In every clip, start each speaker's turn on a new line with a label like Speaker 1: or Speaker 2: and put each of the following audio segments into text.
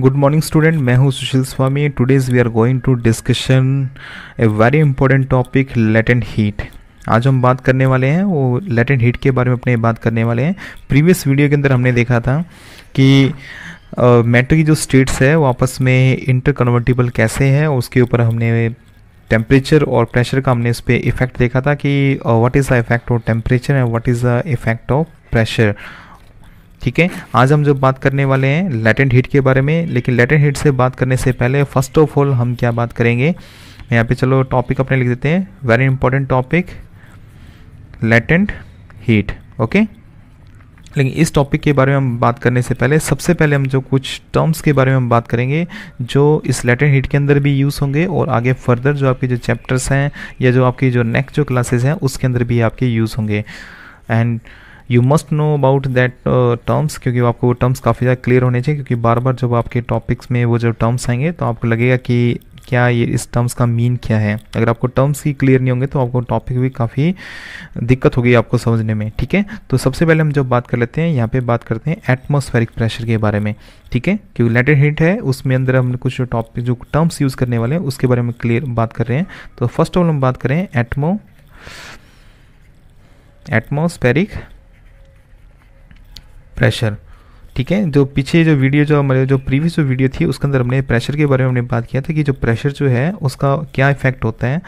Speaker 1: Good morning student मैं हूं Sushil Swami today's we are going to discussion a very important topic latent heat आज हम बात करने वाले हैं वो लेटेंट हीट के बारे में अपने बात करने वाले हैं प्रीवियस वीडियो के अंदर हमने देखा था कि मैटर uh, की जो स्टेट्स है वो आपस में इंटर कैसे हैं उसके ऊपर हमने टेम्परेचर और प्रेशर का हमने इस पर इफेक्ट देखा था कि what is the effect of temperature and what is the effect of pressure ठीक है आज हम जो बात करने वाले हैं लेटेंट हीट के बारे में लेकिन लेटेंट हीट से बात करने से पहले फर्स्ट ऑफ ऑल हम क्या बात करेंगे यहाँ पे चलो टॉपिक अपने लिख देते हैं very important topic latent heat okay लेकिन इस टॉपिक के बारे में हम बात करने से पहले सबसे पहले हम जो कुछ टर्म्स के बारे में हम बात करेंगे जो इस लेटेंट हीट के अंदर भी यूज़ होंगे और आगे फर्दर जो आपके जो चैप्टर्स हैं या जो आपकी जो नेक्स्ट जो क्लासेस हैं उसके अंदर भी आपके यूज़ होंगे and you must know about that terms क्योंकि आपको वो टर्म्स काफ़ी ज़्यादा क्लियर होने चाहिए क्योंकि बार बार जब आपके टॉपिक्स में वो जब टर्म्स आएंगे तो आपको लगेगा कि क्या ये इस टर्म्स का मीन क्या है अगर आपको टर्म्स ही क्लियर नहीं होंगे तो आपको टॉपिक भी काफ़ी दिक्कत होगी आपको समझने में ठीक है तो सबसे पहले हम जब बात कर लेते हैं यहाँ पे बात करते हैं एटमॉस्फेरिक प्रेशर के बारे में ठीक है क्योंकि लेटेड हिट है उसमें अंदर हम कुछ टॉपिक जो टर्म्स यूज़ करने वाले हैं उसके बारे में क्लियर बात कर रहे हैं तो फर्स्ट ऑफ ऑल हम बात करें एटमो एटमोस्फेरिक प्रेशर ठीक है जो पीछे जो वीडियो जो हमारे जो प्रीवियस जो वीडियो थी उसके अंदर हमने प्रेशर के बारे में हमने बात किया था कि जो प्रेशर जो है उसका क्या इफेक्ट होता है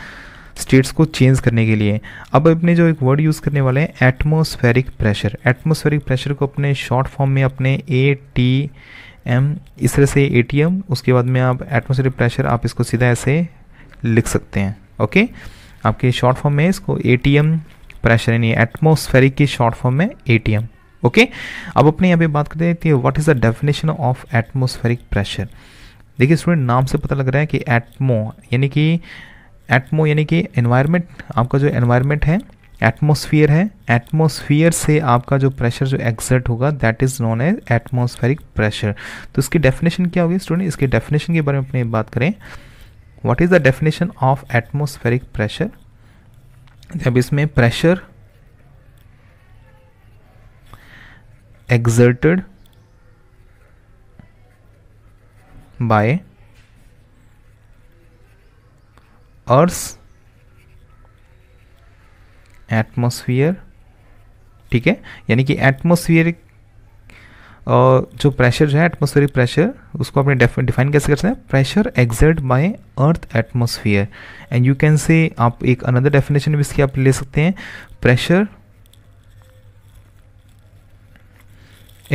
Speaker 1: स्टेट्स को चेंज करने के लिए अब अपने जो एक वर्ड यूज़ करने वाले हैं एटमोस्फेरिक प्रेशर एटमोस्फेरिक प्रेशर को अपने शॉर्ट फॉर्म में अपने ए टी एम इस तरह से ए टी एम उसके बाद में आप एटमोस्फेरिक प्रेशर आप इसको सीधा ऐसे लिख सकते हैं ओके आपके शॉर्ट फॉर्म में इसको ए टी एम प्रेशर यानी एटमोस्फेरिक के शॉर्ट फॉर्म में ए टी एम ओके अब अपने यहाँ पे बात करते हैं what is the definition of atmospheric pressure देखिए स्टूडेंट नाम से पता लग रहा है कि एटमो यानी कि एटमो यानी कि एनवायरमेंट आपका जो एनवायरमेंट है एटमोसफियर है एटमोसफियर से आपका जो प्रेशर जो एग्जर्ट होगा that is known as atmospheric pressure तो इसकी डेफिनेशन क्या होगी स्टूडेंट इसके डेफिनेशन के बारे में अपने बात करें what is the definition of atmospheric pressure जब इसमें pressure exerted by Earth's atmosphere ठीक है यानी कि एटमोसफियर जो प्रेशर जो है एटमोसफेरिक प्रेशर उसको अपने डिफाइन कैसे कर सकते हैं pressure exert by earth atmosphere and you can say आप एक अनदर डेफिनेशन भी इसकी आप ले सकते हैं pressure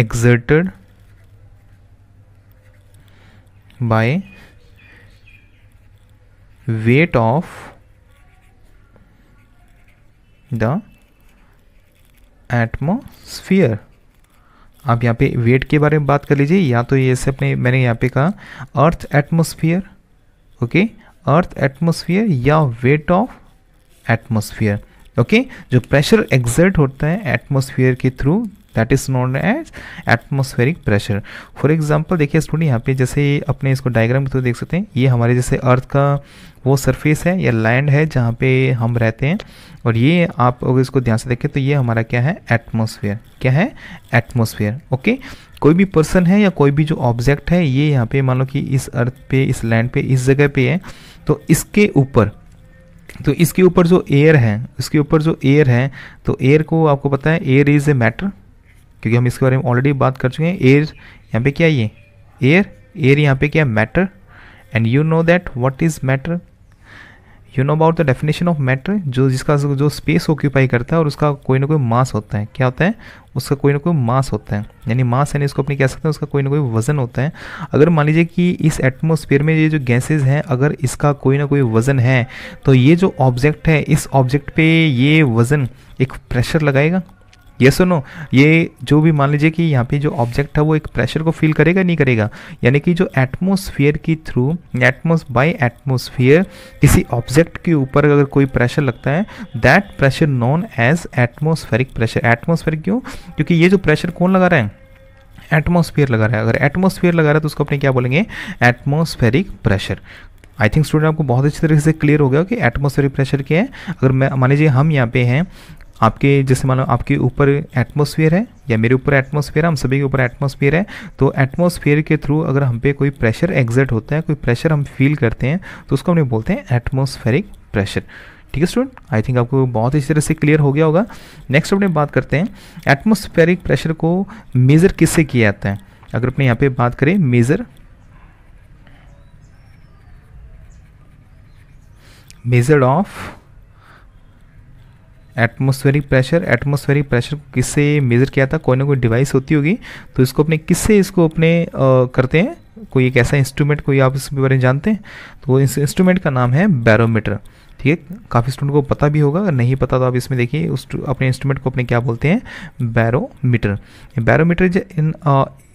Speaker 1: exerted by weight of the atmosphere आप यहाँ पे वेट के बारे में बात कर लीजिए या तो ये से अपने मैंने यहाँ पे कहा earth atmosphere okay earth atmosphere या वेट ऑफ एटमोसफियर ओके जो प्रेशर एग्जर्ट होता है एटमोसफियर के through that is known as atmospheric pressure for example देखिए स्टूडेंट यहाँ पे जैसे अपने इसको डायग्राम के थ्रू देख सकते हैं ये हमारे जैसे अर्थ का वो सरफेस है या लैंड है जहाँ पे हम रहते हैं और ये आप अगर इसको ध्यान से देखें तो ये हमारा क्या है एटमोसफेयर क्या है एटमोसफेयर ओके कोई भी पर्सन है या कोई भी जो ऑब्जेक्ट है ये यहाँ पे मान लो कि इस अर्थ पे इस लैंड पे इस जगह पे है तो इसके ऊपर तो इसके ऊपर जो एयर है इसके ऊपर जो एयर है तो एयर को आपको पता है एयर इज़ ए मैटर क्योंकि हम इसके बारे में ऑलरेडी बात कर चुके हैं एयर यहाँ पे क्या ये एयर एयर यहाँ पे क्या matter and you know that what is matter you know about the definition of matter जो जिसका जो स्पेस ऑक्यूपाई करता है और उसका कोई ना कोई मास होता है क्या होता है उसका कोई ना कोई मास होता है यानी मास यानी इसको अपने कह सकते हैं उसका कोई ना कोई वजन होता है अगर मान लीजिए कि इस एटमोसफेयर में ये जो गैसेज हैं अगर इसका कोई ना कोई वजन है तो ये जो ऑब्जेक्ट है इस ऑब्जेक्ट पे ये वजन एक प्रेशर लगाएगा ये सुनो ये जो भी मान लीजिए कि यहाँ पे जो ऑब्जेक्ट है वो एक प्रेशर को फील करेगा नहीं करेगा यानी कि जो एटमोसफियर के थ्रू एटमोस बाय एटमोसफियर किसी ऑब्जेक्ट के ऊपर अगर कोई प्रेशर लगता है that pressure known as atmospheric pressure atmosphere क्यों क्योंकि ये जो प्रेशर कौन लगा रहा है एटमोसफियर लगा रहा है अगर एटमोसफियर लगा रहा है तो उसको अपने क्या बोलेंगे atmospheric pressure I think student आपको बहुत अच्छी तरीके से क्लियर हो गया कि एटमोसफेरिक प्रेशर क्या है अगर मैं मान लीजिए हम यहाँ पे हैं आपके जैसे मानो आपके ऊपर एटमोसफियर है या मेरे ऊपर एटमोसफियर है हम सभी के ऊपर एटमोसफियर है तो एटमोसफियर के थ्रू अगर हम पे कोई प्रेशर एग्जर्ट होता है कोई प्रेशर हम फील करते हैं तो उसको लोग बोलते हैं एटमोसफेरिक प्रेशर ठीक है स्टूडेंट आई थिंक आपको बहुत अच्छी तरह से क्लियर हो गया होगा नेक्स्ट अपने बात करते हैं एटमोस्फेरिक प्रेशर को मेज़र किससे किया जाता है अगर अपने यहाँ पे बात करें measure measure of atmospheric pressure atmospheric pressure को किससे मेज़र किया था कोई ना कोई डिवाइस होती होगी तो इसको अपने किससे इसको अपने आ, करते हैं कोई एक ऐसा इंस्ट्रूमेंट कोई आप इसके बारे में जानते हैं तो इस इंस्ट्रूमेंट का नाम है बैरोमीटर ठीक है काफ़ी स्टूडेंट को पता भी होगा अगर नहीं पता तो आप इसमें देखिए उस अपने इंस्ट्रूमेंट को अपने क्या बोलते हैं barometer barometer in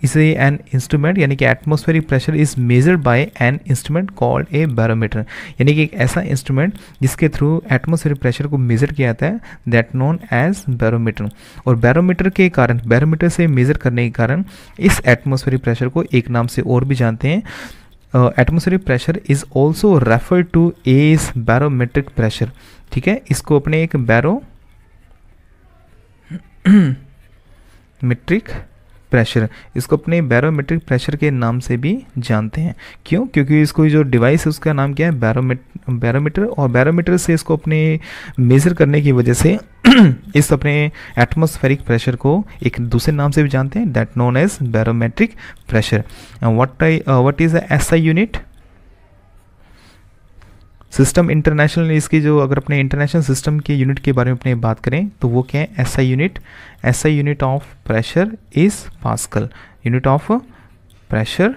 Speaker 1: is an instrument यानी कि atmospheric pressure is measured by an instrument called a barometer यानी कि एक ऐसा इंस्ट्रूमेंट जिसके थ्रू एटमोस्फेरिक प्रेशर को मेजर किया जाता है दैट नोन एज बैरोमीटर और बैरोमीटर के कारण बैरोमीटर से मेजर करने के कारण इस एटमोस्फेरिक प्रेशर को एक नाम से और भी जानते हैं uh, atmospheric pressure is also referred to as barometric pressure ठीक है इसको अपने एक बैरो मेट्रिक प्रेशर इसको अपने बैरोमेट्रिक प्रेशर के नाम से भी जानते हैं क्यों क्योंकि इसको जो डिवाइस है उसका नाम क्या है बैरोमेट बैरोमीटर और बैरोमीटर से इसको अपने मेज़र करने की वजह से इस अपने एटमोस्फेरिक प्रेशर को एक दूसरे नाम से भी जानते हैं that known as barometric pressure what I what is the S I unit system international इसकी जो अगर अपने इंटरनेशनल सिस्टम के यूनिट के बारे में अपने बात करें तो वो क्या है S I unit S I unit of pressure is pascal unit of pressure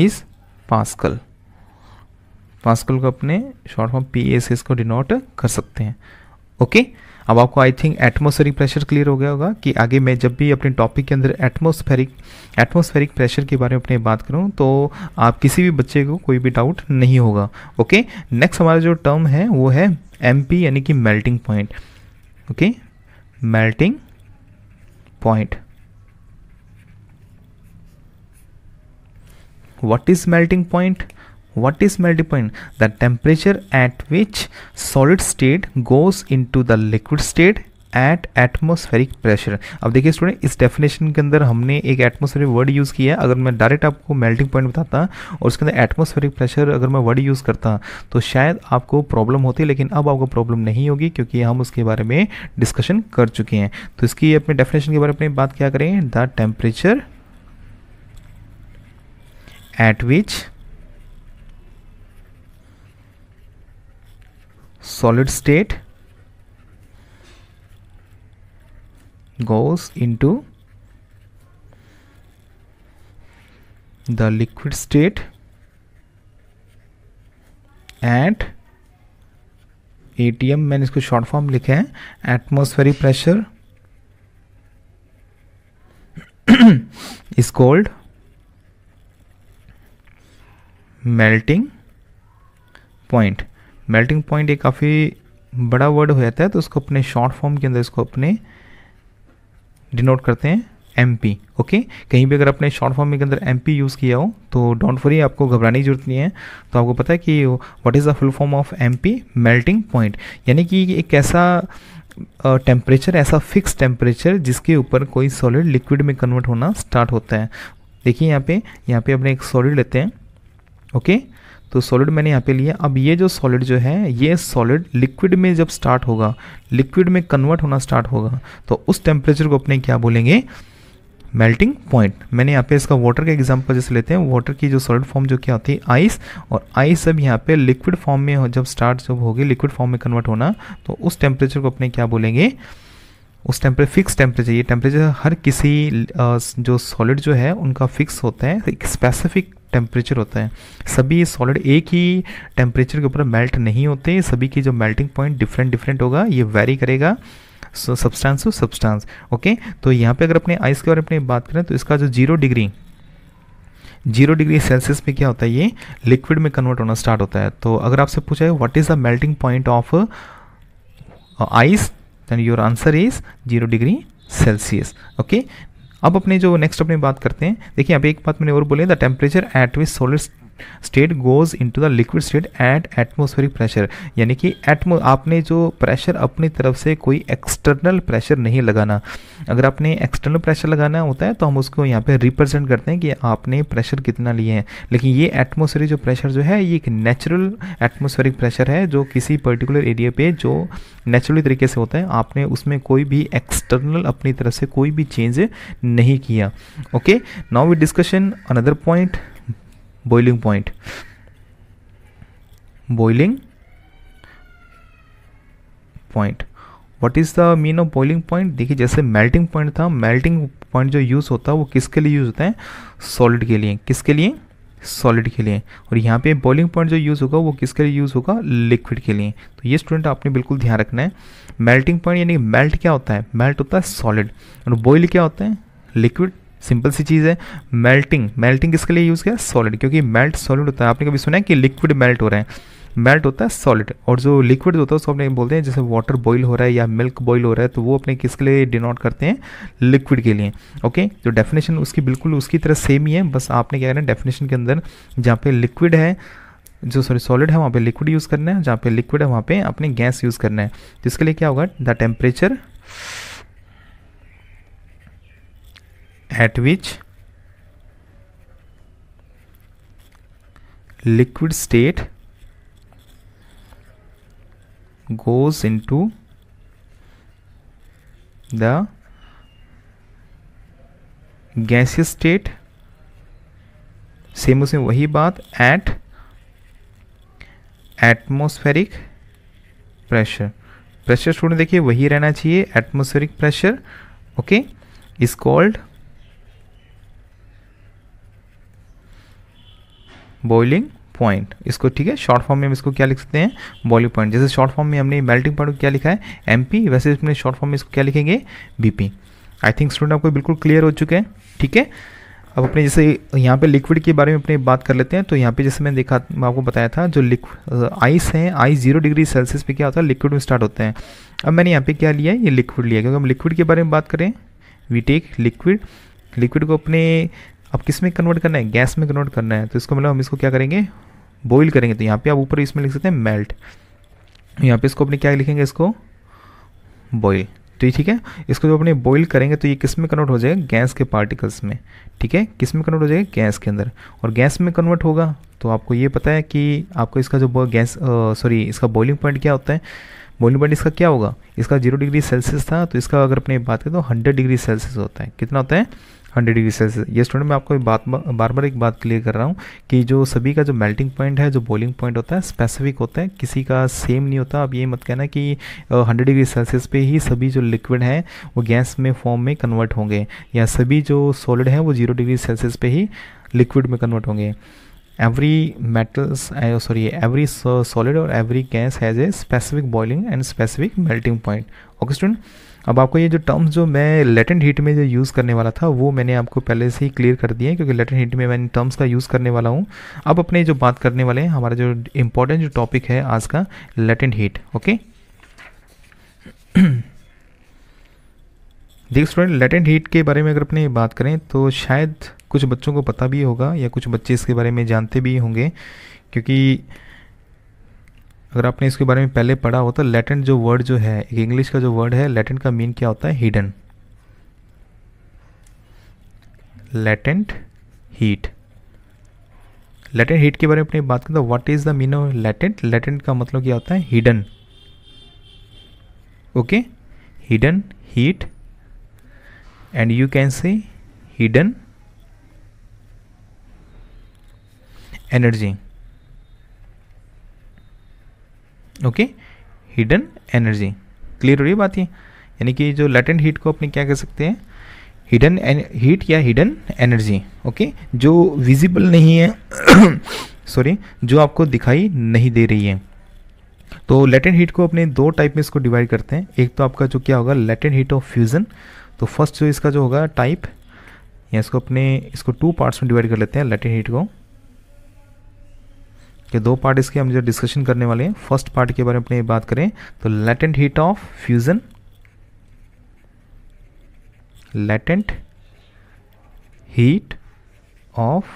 Speaker 1: is pascal pascal को अपने शॉर्ट फॉर्म पी एस को डिनोट कर सकते हैं ओके okay? अब आपको I think atmospheric pressure clear हो गया होगा कि आगे मैं जब भी अपने टॉपिक के अंदर एटमोसफेरिक एटमोसफेरिक प्रेशर के बारे में अपने बात करूँ तो आप किसी भी बच्चे को कोई भी डाउट नहीं होगा ओके नेक्स्ट हमारा जो टर्म है वो है एम यानी कि melting point okay melting point what is melting point what is melting point the temperature at which solid state goes into the liquid state at atmospheric pressure अब देखिए student इस डेफिनेशन के अंदर हमने एक एटमोस्फेरिक वर्ड यूज़ किया है अगर मैं डायरेक्ट आपको मेल्टिंग पॉइंट बताता और उसके अंदर एटमोस्फेरिक प्रेशर अगर मैं वर्ड यूज़ करता तो शायद आपको प्रॉब्लम होती लेकिन अब आपको प्रॉब्लम नहीं होगी क्योंकि हम उसके बारे में डिस्कशन कर चुके हैं तो इसकी अपने डेफिनेशन के बारे में बात क्या करें the temperature at which solid state goes into the liquid state at atm मैंने इसको शॉर्ट फॉर्म लिखे हैं atmospheric pressure is called melting point melting point एक काफ़ी बड़ा वर्ड हो जाता है तो उसको अपने शॉर्ट फॉर्म के अंदर इसको अपने डिनोट करते हैं एम पी ओके कहीं भी अगर आपने शॉर्ट फॉर्म के अंदर एम पी यूज़ किया हो तो डोंट वरी आपको घबराने की जरूरत नहीं है तो आपको पता है कि what is the full form of M P melting point यानी कि एक ऐसा टेम्परेचर ऐसा फिक्स टेम्परेचर जिसके ऊपर कोई सॉलिड लिक्विड में कन्वर्ट होना स्टार्ट होता है देखिए यहाँ पे यहाँ पे अपने एक सॉलिड लेते हैं ओके okay? तो सॉलिड मैंने यहाँ पे लिया अब ये जो सॉलिड जो है ये सॉलिड लिक्विड में जब स्टार्ट होगा लिक्विड में कन्वर्ट होना स्टार्ट होगा तो उस टेम्परेचर को अपने क्या बोलेंगे मेल्टिंग पॉइंट मैंने यहाँ पे इसका वाटर का एग्जांपल जैसे लेते हैं वाटर की जो सॉलिड फॉर्म जो क्या होती है आइस और आइस जब यहाँ पे लिक्विड फॉर्म में जब स्टार्ट जब होगी लिक्विड फॉर्म में कन्वर्ट होना तो उस टेम्परेचर को अपने क्या बोलेंगे उस टेम्परे फिक्स टेम्परेचर ये टेम्परेचर हर किसी जो सॉलिड जो है उनका फिक्स होता है एक स्पेसिफिक टेम्परेचर होता है सभी सॉलिड एक ही टेम्परेचर के ऊपर मेल्ट नहीं होते सभी की जो मेल्टिंग पॉइंट डिफरेंट डिफरेंट होगा ये वेरी करेगा सब्सटेंस टू सब्सटेंस ओके तो यहाँ पे अगर अपने आइस के बारे में बात करें तो इसका जो zero degree zero degree Celsius में क्या होता है ये लिक्विड में कन्वर्ट होना स्टार्ट होता है तो अगर आपसे पूछा है what is the melting point of ice and your answer is zero degree Celsius okay अब अपने जो नेक्स्ट अपने बात करते हैं देखिए अब एक बात मैंने और बोले the temperature at which solar state goes into the liquid state at atmospheric pressure यानी कि एटमो आपने जो प्रेशर अपनी तरफ से कोई एक्सटर्नल प्रेशर नहीं लगाना अगर आपने एक्सटर्नल प्रेशर लगाना होता है तो हम उसको यहाँ पे रिप्रेजेंट करते हैं कि आपने प्रेशर कितना लिए हैं लेकिन ये एटमोसफेरिक जो प्रेशर जो है ये एक नेचुरल एटमोसफेरिक प्रेशर है जो किसी पर्टिकुलर एरिया पे जो नेचुरली तरीके से होता है आपने उसमें कोई भी एक्सटर्नल अपनी तरफ से कोई भी चेंज नहीं किया okay now we discussion another point boiling point boiling point what is the mean of boiling point देखिए जैसे मेल्टिंग पॉइंट था मेल्टिंग पॉइंट जो यूज़ होता है वो किसके लिए यूज़ होता है सॉलिड के लिए किसके लिए सॉलिड के लिए और यहाँ पे बॉइलिंग पॉइंट जो यूज़ होगा वो किसके लिए यूज़ होगा लिक्विड के लिए तो ये स्टूडेंट आपने बिल्कुल ध्यान रखना है मेल्टिंग पॉइंट यानी मेल्ट क्या होता है मेल्ट होता है सॉलिड और बॉइल क्या होता है लिक्विड सिंपल सी चीज़ है मेल्टिंग मेल्टिंग किसके लिए यूज़ किया सॉलिड क्योंकि मेल्ट सॉलिड होता है आपने कभी सुना है कि लिक्विड मेल्ट हो रहे हैं मेल्ट होता है सॉलिड और जो लिक्विड होता है उसको अपने बोलते हैं जैसे वाटर बॉईल हो रहा है या मिल्क बॉईल हो रहा है तो वो अपने किसके लिए डिनोट करते हैं लिक्विड के लिए ओके जो डेफिनेशन उसकी बिल्कुल उसकी तरह सेम ही है बस आपने क्या करना डेफिनेशन के अंदर जहाँ पे लिक्विड है जो सॉरी सॉलिड है वहाँ पे लिक्विड यूज़ करना है जहाँ पे लिक्विड है वहाँ पे अपने गैस यूज़ करना है जिसके तो लिए क्या होगा the temperature at which liquid state goes into the gaseous state same उसमें वही बात at atmospheric pressure pressure student देखिए वही रहना चाहिए atmospheric pressure okay is called boiling point इसको ठीक है शॉर्ट फॉर्म में हम इसको क्या लिख सकते हैं बॉइलिंग पॉइंट जैसे शॉर्ट फॉर्म में हमने मेल्टिंग पॉइंट को क्या लिखा है एम वैसे इसमें शॉर्ट फॉर्म में इसको क्या लिखेंगे बी आई थिंक स्टूडेंट आपको बिल्कुल क्लियर हो चुके हैं ठीक है अब अपने जैसे यहाँ पे लिक्विड के बारे में अपने बात कर लेते हैं तो यहाँ पे जैसे मैंने देखा मैं आपको बताया था जो आइस है आइस जीरो डिग्री सेल्सियस पे क्या होता है लिक्विड में स्टार्ट होते हैं अब मैंने यहाँ पे क्या लिया है ये लिक्विड लिया क्योंकि हम लिक्विड के बारे में बात करें वी टेक लिक्विड लिक्विड को अपने अब किस में कन्वर्ट करना है गैस में कन्वर्ट करना है तो इसको मतलब हम इसको क्या करेंगे बॉइल करेंगे तो यहाँ पे आप ऊपर इसमें लिख सकते हैं मेल्ट यहाँ पे इसको अपने क्या लिखेंगे इसको बॉइल तो ये ठीक है इसको जब अपने बॉइल करेंगे तो ये किस में कन्वर्ट हो जाएगा गैस के पार्टिकल्स में ठीक है किस में कन्वर्ट हो जाएगा गैस के अंदर और गैस में कन्वर्ट होगा तो आपको ये पता है कि आपको इसका जो गैस सॉरी इसका बॉइलिंग पॉइंट क्या होता है बॉइलिंग पॉइंट इसका क्या होगा इसका जीरो डिग्री सेल्सियस था तो इसका अगर अपने बात करें तो हंड्रेड डिग्री सेल्सियस होता है कितना होता है हंड्रेड डिग्री सेल्सियस ये स्टूडेंट मैं आपको बात बार बार एक बात क्लियर कर रहा हूँ कि जो सभी का जो मेल्टिंग पॉइंट है जो बॉइलिंग पॉइंट होता है स्पेसिफिक होता है किसी का सेम नहीं होता आप ये मत कहना कि हंड्रेड डिग्री सेल्सियस पे ही सभी जो लिक्विड हैं वो गैस में फॉर्म में कन्वर्ट होंगे या सभी जो सॉलिड हैं वो जीरो डिग्री सेल्सियस पे ही लिक्विड में कन्वर्ट होंगे every metals sorry every solid और every gas has a specific boiling and specific melting point okay student अब आपको ये जो टर्म्स जो मैं लेटेंट हीट में जो यूज़ करने वाला था वो मैंने आपको पहले से ही क्लियर कर दिए क्योंकि लेटेंट हीट में मैं टर्म्स का यूज़ करने वाला हूँ अब अपने जो बात करने वाले हैं हमारा जो इम्पोर्टेंट जो टॉपिक है आज का लेटेंट हीट ओके देखिए स्टूडेंट लेटेंट हीट के बारे में अगर अपने बात करें तो शायद कुछ बच्चों को पता भी होगा या कुछ बच्चे इसके बारे में जानते भी होंगे क्योंकि अगर आपने इसके बारे में पहले पढ़ा हो तो लेटेंट जो वर्ड जो है एक इंग्लिश का जो वर्ड है लेटेंट का मीन क्या होता है hidden latent heat latent heat के बारे में अपनी बात करें तो what is the mean of latent latent का मतलब क्या होता है hidden okay hidden heat and you can say hidden energy okay hidden energy clear हो रही है बात ये यानी कि जो लेटेंट हीट को अपने क्या कह सकते हैं हिडन हीट या हिडन एनर्जी ओके जो विजिबल नहीं है सॉरी जो आपको दिखाई नहीं दे रही है तो लेटेंट हीट को अपने दो टाइप में इसको डिवाइड करते हैं एक तो आपका जो क्या होगा लेटेंट हीट ऑफ फ्यूज़न तो फर्स्ट जो इसका जो होगा टाइप या इसको अपने इसको टू पार्ट्स में डिवाइड कर लेते हैं लेटेंट हीट को ये दो पार्ट इसके हम जो डिस्कशन करने वाले हैं फर्स्ट पार्ट के बारे में अपने बात करें तो latent heat of fusion latent heat of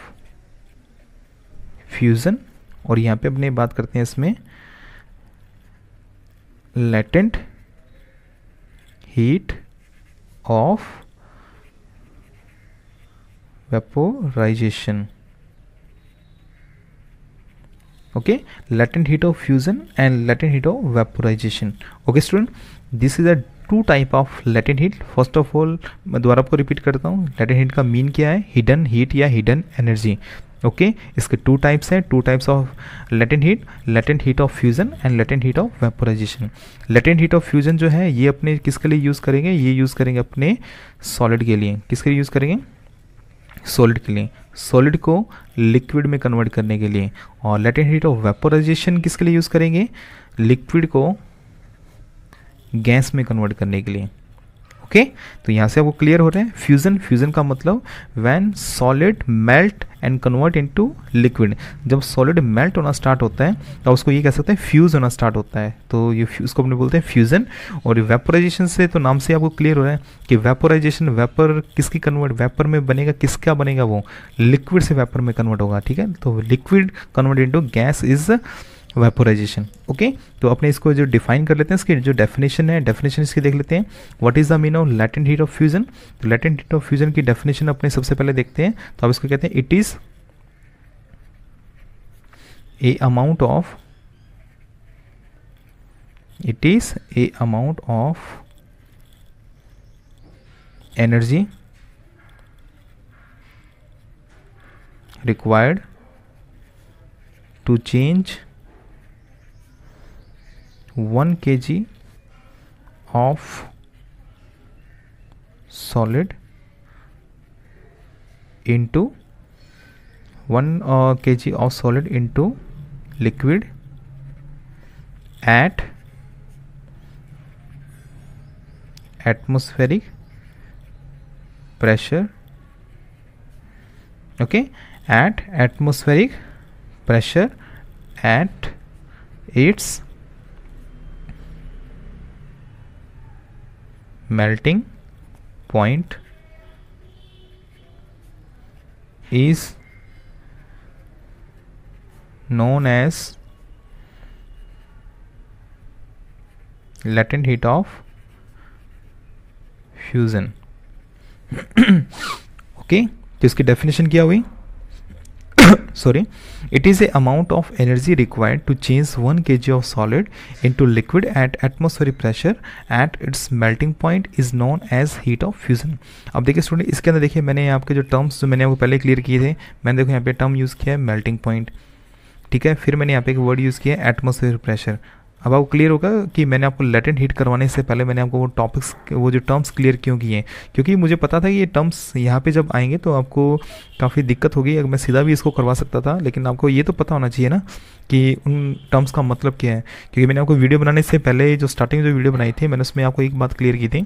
Speaker 1: fusion और यहां पे अपने बात करते हैं इसमें latent heat of vaporisation okay latent heat of fusion and latent heat of vaporisation okay student this is a two type of latent heat first of all मैं दोबारा आपको रिपीट करता हूँ लेटेंट हीट का मीन क्या है hidden heat या hidden energy okay इसके टू टाइप्स हैं two types of latent heat latent heat of fusion and latent heat of vaporisation latent heat of fusion जो है ये अपने किसके लिए यूज़ करेंगे ये यूज़ करेंगे अपने सॉलिड के लिए किसके लिए यूज़ करेंगे सॉलिड के लिए सॉलिड को लिक्विड में कन्वर्ट करने के लिए और लेटेंट हीट ऑफ वेपोराइजेशन किसके लिए यूज़ करेंगे लिक्विड को गैस में कन्वर्ट करने के लिए ओके तो यहाँ से आपको क्लियर हो रहे हैं फ्यूजन फ्यूजन का मतलब when solid melt and convert into liquid जब सॉलिड मेल्ट होना स्टार्ट होता है तो उसको ये कह सकते हैं फ्यूज होना स्टार्ट होता है तो ये उसको अपने बोलते हैं फ्यूजन और वेपोराइजेशन से तो नाम से आपको क्लियर हो रहा है कि वेपोराइजेशन वेपर किसकी कन्वर्ट वेपर में बनेगा किसका बनेगा वो लिक्विड से वेपर में कन्वर्ट होगा ठीक है तो liquid convert into gas is vaporisation okay तो अपने इसको जो डिफाइन कर लेते हैं इसकी जो डेफिनेशन है डेफिनेशन इसकी देख लेते हैं what is the mean of latent heat of fusion तो लेटेंट हीट ऑफ फ्यूजन की डेफिनेशन अपने सबसे पहले देखते हैं तो आप इसको कहते हैं it is a amount of it is a amount of energy required to change 1 kg of solid into 1 uh, kg of solid into liquid at atmospheric pressure okay at atmospheric pressure at its melting point is known as latent heat of fusion okay, तो इसकी definition क्या हुई sorry It is the amount of energy required to change 1 kg of solid into liquid at atmospheric pressure at its melting point is known as heat of fusion. अब देखिए student इसके अंदर देखिए मैंने आपके जो टर्म्स जो मैंने आपको पहले क्लियर किए थे मैंने देखो यहाँ पे टर्म यूज़ किया है मेल्टिंग पॉइंट ठीक है फिर मैंने यहाँ पे एक वर्ड यूज़ किया है एटमोसफेयर प्रेशर अब आपको क्लियर होगा कि मैंने आपको लेटेंट हिट करवाने से पहले मैंने आपको वो टॉपिक्स वो जो टर्म्स क्लियर क्यों किए हैं क्योंकि मुझे पता था कि ये टर्म्स यहाँ पे जब आएंगे तो आपको काफ़ी दिक्कत होगी अगर मैं सीधा भी इसको करवा सकता था लेकिन आपको ये तो पता होना चाहिए ना कि उन टर्म्स का मतलब क्या है क्योंकि मैंने आपको वीडियो बनाने से पहले जो स्टार्टिंग जो वीडियो बनाई थी मैंने उसमें आपको एक बात क्लियर की थी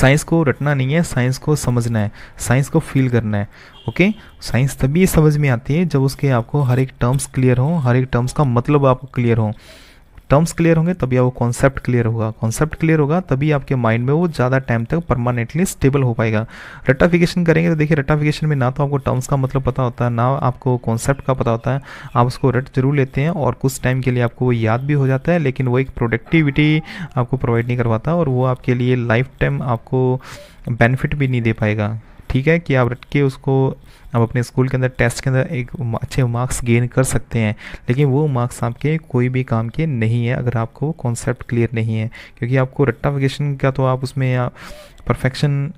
Speaker 1: साइंस को रटना नहीं है साइंस को समझना है साइंस को फील करना है ओके साइंस तभी समझ में आती है जब उसके आपको हर एक टर्म्स क्लियर हों हर एक टर्म्स का मतलब आपको क्लियर हों टर्म्स क्लियर होंगे तभी आपको कॉन्सेप्ट क्लियर होगा कॉन्सेप्ट क्लियर होगा तभी आपके माइंड में वो ज़्यादा टाइम तक परमानेंटली स्टेबल हो पाएगा रेटाफिकेशन करेंगे तो देखिए रेटाफिकेशन में ना तो आपको टर्म्स का मतलब पता होता है ना आपको कॉन्सेप्ट का पता होता है आप उसको रट जरूर लेते हैं और कुछ टाइम के लिए आपको वो याद भी हो जाता है लेकिन वो एक प्रोडक्टिविटी आपको प्रोवाइड नहीं करवाता और वो आपके लिए लाइफ टाइम आपको बेनिफिट भी नहीं दे पाएगा ठीक है कि आप रट के उसको आप अपने स्कूल के अंदर टेस्ट के अंदर एक अच्छे मार्क्स गेन कर सकते हैं लेकिन वो मार्क्स आपके कोई भी काम के नहीं है अगर आपको कॉन्सेप्ट क्लियर नहीं है क्योंकि आपको रट्टाफिकेशन का तो आप उसमें परफेक्शन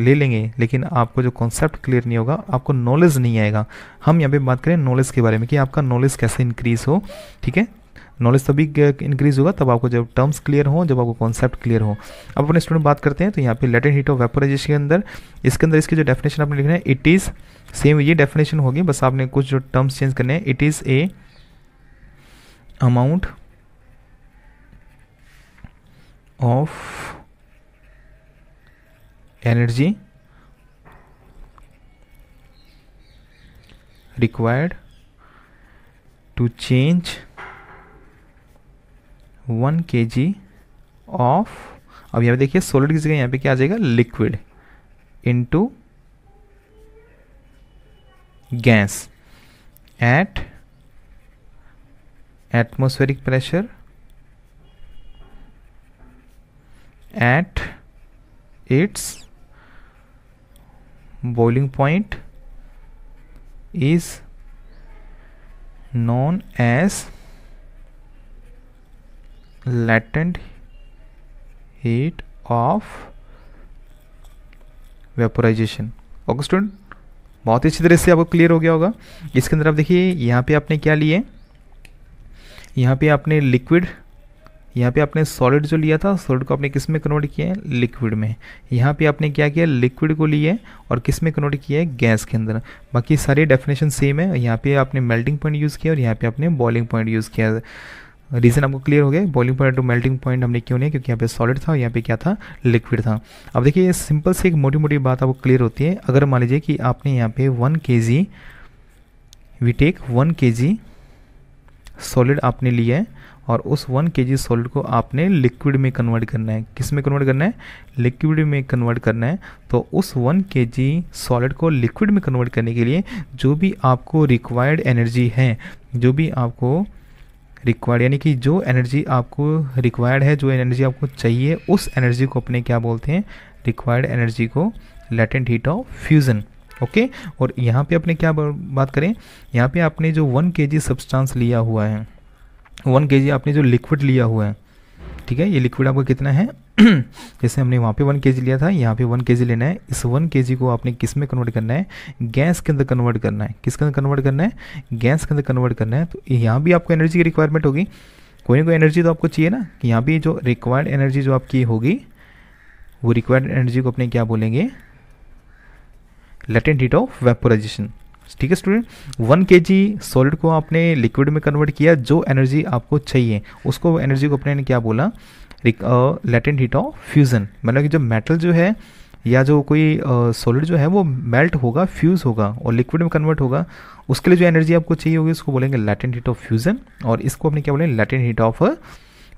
Speaker 1: ले लेंगे लेकिन आपको जो कॉन्सेप्ट क्लियर नहीं होगा आपको नॉलेज नहीं आएगा हम यहाँ पे बात करें नॉलेज के बारे में कि आपका नॉलेज कैसे इंक्रीज़ हो ठीक है नॉलेज तभी इंक्रीज होगा तब आपको जब टर्म्स क्लियर हो जब आपको कॉन्सेप्ट क्लियर हो अब अपने स्टूडेंट बात करते हैं तो यहाँ पे लेटेंट हीट ऑफ वेपोराइजेशन के अंदर इसके अंदर इसकी जो डेफिनेशन आपने लिखना है इट इज़ सेम ये डेफिनेशन होगी बस आपने कुछ जो टर्म्स चेंज करने हैं it is a amount of energy required to change one K G of अब यहाँ पे देखिए सोलिड की जगह यहाँ पे क्या आ जाएगा liquid into gas at atmospheric pressure at its boiling point is known as latent heat of vaporisation okay student बहुत ही अच्छी तरह से आपको क्लियर हो गया होगा इसके अंदर आप देखिए यहाँ पे आपने क्या लिए यहाँ पे आपने लिक्विड यहाँ पे आपने सॉलिड जो लिया था सॉलिड को आपने किस में कन्वर्ट किया है लिक्विड में यहाँ पे आपने क्या किया लिक्विड को लिए और किस में कन्वर्ट किया है गैस के अंदर बाकी सारी डेफिनेशन सेम है यहाँ पे आपने मेल्टिंग पॉइंट यूज़ किया और यहाँ पे आपने बॉइलिंग पॉइंट यूज़ किया है रीज़न आपको क्लियर हो गया boiling point to melting point हमने क्यों नहीं क्योंकि यहाँ पे सॉलिड था और यहाँ पे क्या था लिक्विड था अब देखिए सिंपल से एक मोटी मोटी बात आपको क्लियर होती है अगर मान लीजिए कि आपने यहाँ पे one K ji we take one K G solid आपने लिया है और उस वन के जी सॉलिड को आपने लिक्विड में कन्वर्ट करना है किस में कन्वर्ट करना है लिक्विड में कन्वर्ट करना है तो उस वन के जी सॉलिड को लिक्विड में कन्वर्ट करने के लिए जो भी आपको रिक्वायर्ड एनर्जी है जो भी आपको रिक्वायर्ड यानी कि जो एनर्जी आपको रिक्वायर्ड है जो एनर्जी आपको चाहिए उस एनर्जी को अपने क्या बोलते हैं रिक्वायर्ड एनर्जी को latent heat of fusion okay और यहाँ पे अपने क्या बात करें यहाँ पे आपने जो वन के जी सब्सटांस लिया हुआ है वन के जी आपने जो लिक्विड लिया हुआ है ठीक है ये लिक्विड आपका कितना है जैसे हमने वहाँ पे वन के लिया था यहाँ पे वन के लेना है इस वन के को आपने किस में कन्वर्ट करना है गैस के अंदर कन्वर्ट करना है किसके अंदर कन्वर्ट करना है गैस के अंदर कन्वर्ट करना है तो यहाँ भी आपको एनर्जी की रिक्वायरमेंट होगी कोई ना कोई एनर्जी तो आपको चाहिए ना कि यहाँ भी जो रिक्वायर्ड एनर्जी जो आपकी होगी वो रिक्वायर्ड एनर्जी को अपने क्या बोलेंगे लेटेंट हीट ऑफ वेपोराइजेशन ठीक है student one K G solid को आपने लिक्विड में कन्वर्ट किया जो एनर्जी आपको चाहिए उसको एनर्जी को अपने क्या बोला लेटेंट हीट ऑफ फ्यूज़न मतलब कि जो मेटल जो है या जो कोई सॉलिड uh, जो है वो मेल्ट होगा फ्यूज़ होगा और लिक्विड में कन्वर्ट होगा उसके लिए जो एनर्जी आपको चाहिए होगी उसको बोलेंगे लेटेंट हीट ऑफ फ्यूज़न और इसको अपने क्या बोलेंगे लेटेंट हीट ऑफ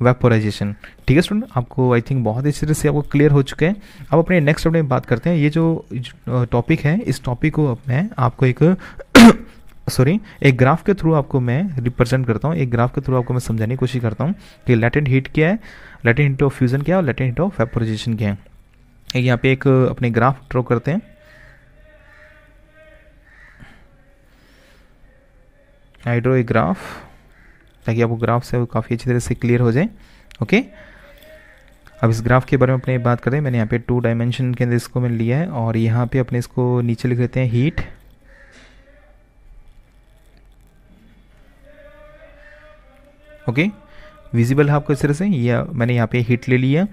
Speaker 1: वेपोराइजेशन ठीक है स्टूडेंट आपको आई थिंक बहुत अच्छी तरह से आपको क्लियर हो चुके हैं अब अपने नेक्स्ट अपने बात करते हैं ये जो टॉपिक है इस टॉपिक को मैं आपको एक सॉरी एक ग्राफ के थ्रू आपको मैं रिप्रेजेंट करता हूँ एक ग्राफ के थ्रू आपको मैं समझाने की कोशिश करता हूँ कि लेटेंट हीट क्या है लेटेंट हिट ऑफ फ्यूज़न क्या है और लेटेंट हिट ऑफ वेपोराइजेशन क्या है एक यहाँ पे एक uh, अपने ग्राफ ड्रॉ करते हैं हाइड्रो एक ग्राफ ताकि आपको ग्राफ से काफ़ी अच्छी तरह से क्लियर हो जाए ओके अब इस ग्राफ के बारे में अपने बात करें मैंने यहाँ पे टू डायमेंशन के अंदर इसको मैंने लिया है और यहाँ पे अपने इसको नीचे लिख देते हैं हीट ओके okay? विजिबल है आपको इस तरह से या मैंने यहाँ पे हीट ले लिया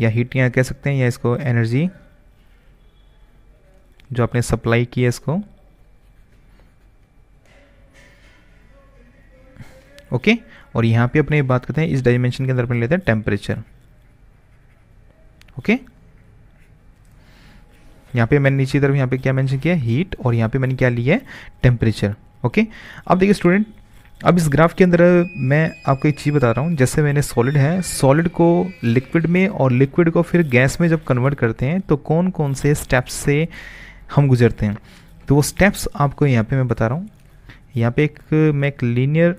Speaker 1: या हीट यहाँ कह सकते हैं या इसको एनर्जी जो आपने सप्लाई किया इसको ओके और यहाँ पे अपने बात करते हैं इस डायमेंशन के अंदर अपने लेते हैं टेम्परेचर ओके यहाँ पे मैंने नीचे तरफ यहाँ पे क्या मेंशन किया हीट और यहाँ पे मैंने क्या लिया है टेम्परेचर ओके अब देखिए स्टूडेंट अब इस ग्राफ के अंदर मैं आपको एक चीज़ बता रहा हूँ जैसे मैंने सॉलिड है सॉलिड को लिक्विड में और लिक्विड को फिर गैस में जब कन्वर्ट करते हैं तो कौन कौन से स्टेप्स से हम गुजरते हैं तो वो स्टेप्स आपको यहाँ पे मैं बता रहा हूँ यहाँ पे एक मैं एक लीनियर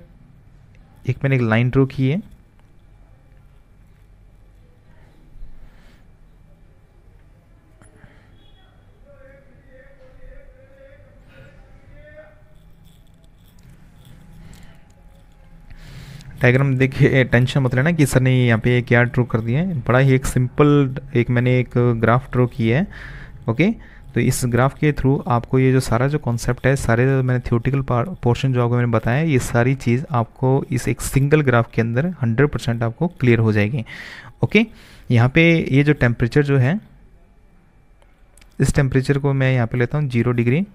Speaker 1: एक मैंने एक लाइन ड्रॉ की है डायग्राम देखिए टेंशन मत लेना कि सर ने यहाँ पे क्या ड्रो कर दिया है बड़ा ही एक सिंपल एक मैंने एक ग्राफ ड्रॉ किया है ओके तो इस ग्राफ के थ्रू आपको ये जो सारा जो कॉन्सेप्ट है सारे मैंने थियोटिकल पोर्शन जो आपको मैंने बताया ये सारी चीज़ आपको इस एक सिंगल ग्राफ के अंदर 100 परसेंट आपको क्लियर हो जाएगी ओके यहाँ पे ये जो टेम्परेचर जो है इस टेम्परेचर को मैं यहाँ पे लेता हूँ zero degree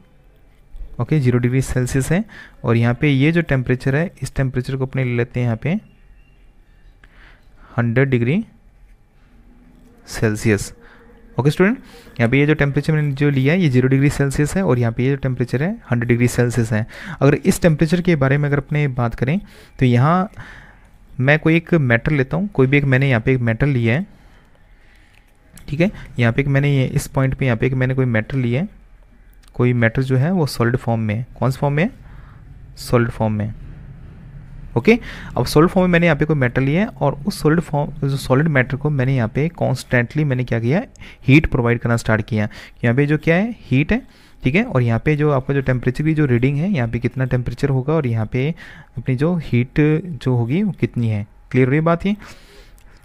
Speaker 1: okay zero degree Celsius है और यहाँ पे ये जो टेम्परेचर है इस टेम्परेचर को अपने ले लेते हैं यहाँ पे hundred degree Celsius okay student यहाँ पे ये जो टेम्परेचर मैंने जो लिया है ये जीरो डिग्री सेल्सियस है और यहाँ पे ये जो टेम्परेचर है हंड्रेड डिग्री सेल्सियस है अगर इस टेम्परेचर के बारे में अगर अपने बात करें तो यहाँ मैं कोई एक मेटल लेता हूँ कोई भी एक मैंने यहाँ पे एक मेटल लिया है ठीक है यहाँ पे एक मैंने ये इस पॉइंट पे यहाँ पे एक मैंने कोई मेटल लिया है कोई मैटर जो है वो सॉलिड फॉर्म में है कौन से फॉर्म में है सॉलिड फॉर्म में ओके okay? अब सॉलिड फॉर्म में मैंने यहाँ पे कोई मेटर लिया है और उस सॉलिड फॉर्म जो सॉलिड मैटर को मैंने यहाँ पे कॉन्स्टेंटली मैंने क्या किया हीट प्रोवाइड करना स्टार्ट किया यहाँ पे जो क्या है हीट है ठीक है और यहाँ पे जो आपका जो टेम्परेचर की जो रीडिंग है यहाँ पे कितना टेम्परेचर होगा और यहाँ पे अपनी जो हीट जो होगी वो कितनी है क्लियर हो रही बात ये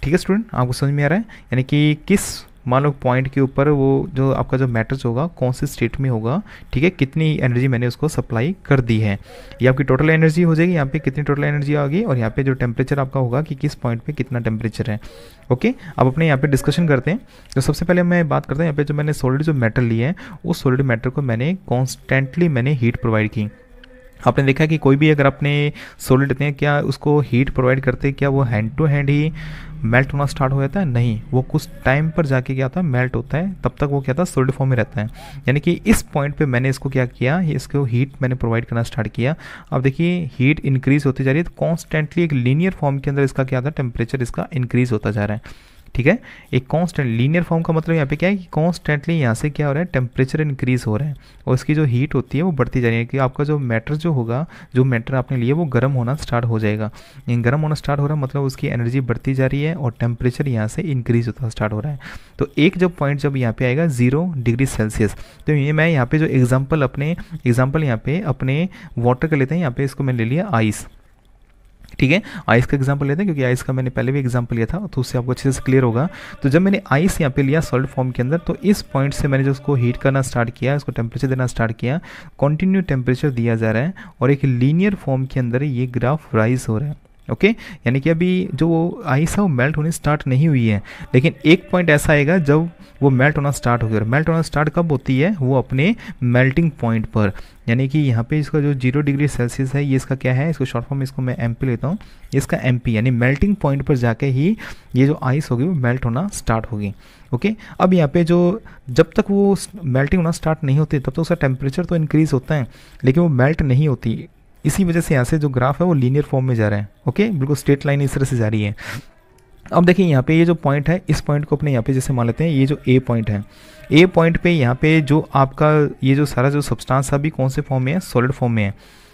Speaker 1: ठीक है स्टूडेंट आपको समझ में आ रहा है यानी कि किस मान लो पॉइंट के ऊपर वो जो आपका जो मैटर्स होगा कौन से स्टेट में होगा ठीक है कितनी एनर्जी मैंने उसको सप्लाई कर दी है ये आपकी टोटल एनर्जी हो जाएगी यहाँ पे कितनी टोटल एनर्जी आ गई और यहाँ पे जो टेम्परेचर आपका होगा कि किस पॉइंट पे कितना टेम्परेचर है ओके अब अपने यहाँ पे डिस्कशन करते हैं तो सबसे पहले मैं बात करता हूँ यहाँ पे जो मैंने सोलिड जो मेटल लिया है उस सोलिड मैटर को मैंने कॉन्स्टेंटली मैंने हीट प्रोवाइड की आपने देखा कि कोई भी अगर अपने सोलिड लेते हैं क्या उसको हीट प्रोवाइड करते क्या वो हैंड टू हैंड ही मेल्ट होना स्टार्ट हो जाता है नहीं वो कुछ टाइम पर जाके क्या होता है मेल्ट होता है तब तक वो क्या था सोलिड फॉर्म में रहता है यानी कि इस पॉइंट पे मैंने इसको क्या किया इसको हीट मैंने प्रोवाइड करना स्टार्ट किया अब देखिए हीट इंक्रीज होती जा रही है तो कॉन्स्टेंटली एक लीनियर फॉर्म के अंदर इसका क्या था टेम्परेचर इसका इंक्रीज होता जा रहा है ठीक है एक कॉन्स्टेंट लीनियर फॉर्म का मतलब यहाँ पे क्या है कि कॉन्स्टेंटली यहाँ से क्या हो रहा है टेम्परेचर इंक्रीज हो रहा है और इसकी जो हीट होती है वो बढ़ती जा रही है कि आपका जो मैटर जो होगा जो मैटर आपने लिए वो गर्म होना स्टार्ट हो जाएगा गर्म होना स्टार्ट हो रहा है मतलब उसकी एनर्जी बढ़ती जा रही है और टेम्परेचर यहाँ से इंक्रीज होता स्टार्ट हो रहा है तो एक जो पॉइंट जब यहाँ पे आएगा जीरो डिग्री सेल्सियस तो ये मैं यहाँ पे जो एग्जाम्पल अपने एग्जाम्पल यहाँ पे अपने वाटर का लेते हैं यहाँ पे इसको मैंने ले लिया आइस ठीक है आइस का एग्जाम्पल लेते हैं क्योंकि आइस का मैंने पहले भी एग्जाम्पल लिया था तो उससे आपको अच्छे से क्लियर होगा तो जब मैंने आइस यहाँ पे लिया सॉल्ट फॉर्म के अंदर तो इस पॉइंट से मैंने जो उसको हीट करना स्टार्ट किया उसको टेम्परेचर देना स्टार्ट किया कंटिन्यू टेम्परेचर दिया जा रहा है और एक लीनियर फॉर्म के अंदर ये ग्राफ राइज हो रहा है ओके यानी कि अभी जो वो आइस है वो मेल्ट होनी स्टार्ट नहीं हुई है लेकिन एक पॉइंट ऐसा आएगा जब वो मेल्ट होना स्टार्ट गया और मेल्ट होना स्टार्ट कब होती है वो अपने मेल्टिंग पॉइंट पर यानी कि यहाँ पे इसका जो जीरो डिग्री सेल्सियस है ये इसका क्या है इसको शॉर्ट फॉर्म इसको मैं एम लेता हूँ इसका एम यानी मेल्टिंग पॉइंट पर जाके ही ये जो आइस होगी वो मेल्ट होना स्टार्ट होगी ओके okay? अब यहाँ पे जो जब तक वो मेल्टिंग होना स्टार्ट नहीं होती तब तक उसका टेम्परेचर तो इंक्रीज़ होता है लेकिन वो मेल्ट नहीं होती इसी वजह से यहाँ से जो ग्राफ है वो लीनियर फॉर्म में जा रहे हैं ओके बिल्कुल स्ट्रेट लाइन इस तरह से जा रही है अब देखिए यहाँ पे ये जो पॉइंट है इस पॉइंट को अपने यहाँ पे जैसे मान लेते हैं ये जो ए पॉइंट है ए पॉइंट पे यहाँ पे जो आपका ये जो सारा जो सब्सटेंस अभी कौन से फॉर्म में है सॉलिड फॉर्म में है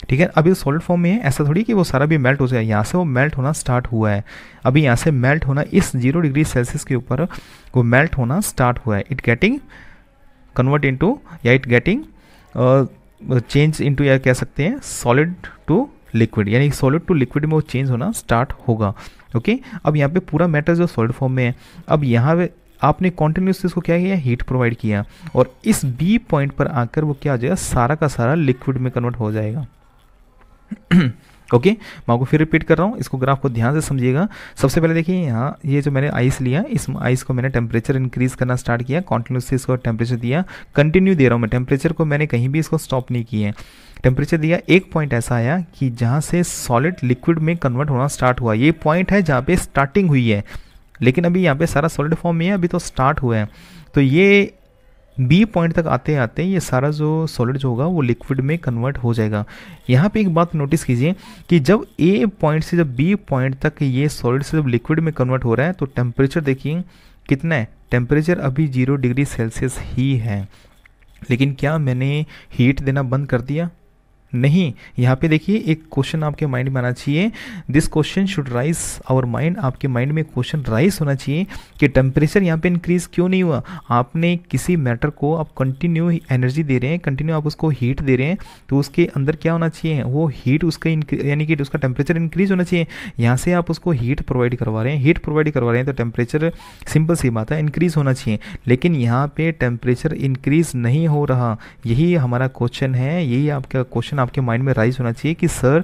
Speaker 1: ठीक है अभी सॉलिड फॉर्म में है ऐसा थोड़ी कि वो सारा भी मेल्ट हो जाए यहाँ से वो मेल्ट होना स्टार्ट हुआ है अभी यहाँ से मेल्ट होना इस जीरो डिग्री सेल्सियस के ऊपर वो मेल्ट होना स्टार्ट हुआ है इट गेटिंग कन्वर्ट टू या इट गेटिंग चेंज इनटू या कह सकते हैं सॉलिड टू लिक्विड यानी सॉलिड टू लिक्विड में वो चेंज होना स्टार्ट होगा ओके okay? अब यहाँ पे पूरा मैटर जो सॉलिड फॉर्म में है अब यहाँ पे आपने कॉन्टिन्यूस इसको क्या किया हीट प्रोवाइड किया और इस बी पॉइंट पर आकर वो क्या हो जाएगा सारा का सारा लिक्विड में कन्वर्ट हो जाएगा ओके मैं आपको फिर रिपीट कर रहा हूँ इसको ग्राफ को ध्यान से समझिएगा सबसे पहले देखिए यहाँ ये जो मैंने आइस लिया इस आइस को मैंने टेम्परेचर इंक्रीज करना स्टार्ट किया कॉन्टिन्यूसली इसको टेम्परेचर दिया कंटिन्यू दे रहा हूँ मैं टेम्परेचर को मैंने कहीं भी इसको स्टॉप नहीं किया है टेम्परेचर दिया एक पॉइंट ऐसा आया कि जहाँ से सॉलिड लिक्विड में कन्वर्ट होना स्टार्ट हुआ ये पॉइंट है जहाँ पे स्टार्टिंग हुई है लेकिन अभी यहाँ पे सारा सॉलिड फॉर्म में है अभी तो स्टार्ट हुआ है तो ये बी पॉइंट तक आते आते ये सारा जो सॉलिड जो होगा वो लिक्विड में कन्वर्ट हो जाएगा यहाँ पे एक बात नोटिस कीजिए कि जब ए पॉइंट से जब बी पॉइंट तक ये सॉलिड से जब लिक्विड में कन्वर्ट हो रहा है तो टेम्परेचर देखिए कितना है टेम्परेचर अभी जीरो डिग्री सेल्सियस ही है लेकिन क्या मैंने हीट देना बंद कर दिया नहीं यहाँ पे देखिए एक क्वेश्चन आपके माइंड में आना चाहिए this question should rise our mind आपके माइंड में क्वेश्चन राइज होना चाहिए कि टेम्परेचर यहाँ पे इंक्रीज क्यों नहीं हुआ आपने किसी मैटर को आप कंटिन्यू एनर्जी दे रहे हैं कंटिन्यू आप उसको हीट दे रहे हैं तो उसके अंदर क्या होना चाहिए वो हीट उसका यानी कि उसका टेम्परेचर इंक्रीज होना चाहिए यहाँ से आप उसको हीट प्रोवाइड करवा रहे हैं हीट प्रोवाइड करवा रहे हैं तो टेम्परेचर सिंपल सी बात है इंक्रीज होना चाहिए लेकिन यहाँ पे टेम्परेचर इंक्रीज नहीं हो रहा यही हमारा क्वेश्चन है यही आपका क्वेश्चन आपके माइंड में राइज होना चाहिए कि सर